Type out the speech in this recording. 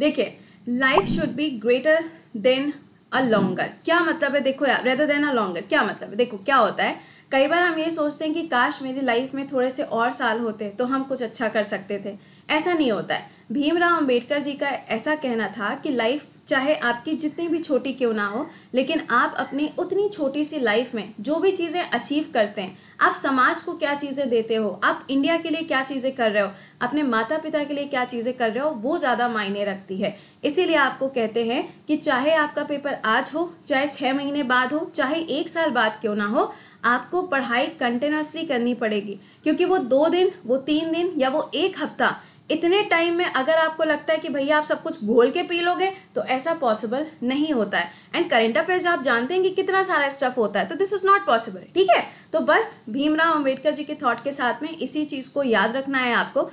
देखिए life should be greater than a longer क्या मतलब है देखो यार रेदर देन अ लॉन्गर क्या मतलब है देखो क्या होता है कई बार हम ये सोचते हैं कि काश मेरी लाइफ में थोड़े से और साल होते तो हम कुछ अच्छा कर सकते थे ऐसा नहीं होता है भीमराव अम्बेडकर जी का ऐसा कहना था कि लाइफ चाहे आपकी जितनी भी छोटी क्यों ना हो लेकिन आप अपनी उतनी छोटी सी लाइफ में जो भी चीज़ें अचीव करते हैं आप समाज को क्या चीज़ें देते हो आप इंडिया के लिए क्या चीज़ें कर रहे हो अपने माता पिता के लिए क्या चीज़ें कर रहे हो वो ज़्यादा मायने रखती है इसीलिए आपको कहते हैं कि चाहे आपका पेपर आज हो चाहे छः महीने बाद हो चाहे एक साल बाद क्यों ना हो आपको पढ़ाई कंटिन्यूसली करनी पड़ेगी क्योंकि वो दो दिन वो तीन दिन या वो एक हफ्ता इतने टाइम में अगर आपको लगता है कि भैया आप सब कुछ घोल के पी लोगे तो ऐसा पॉसिबल नहीं होता है एंड करेंट अफेयर्स आप जानते हैं कि कितना सारा स्टफ होता है तो दिस इज़ नॉट पॉसिबल ठीक है तो बस भीमराव अम्बेडकर जी के थॉट के साथ में इसी चीज़ को याद रखना है आपको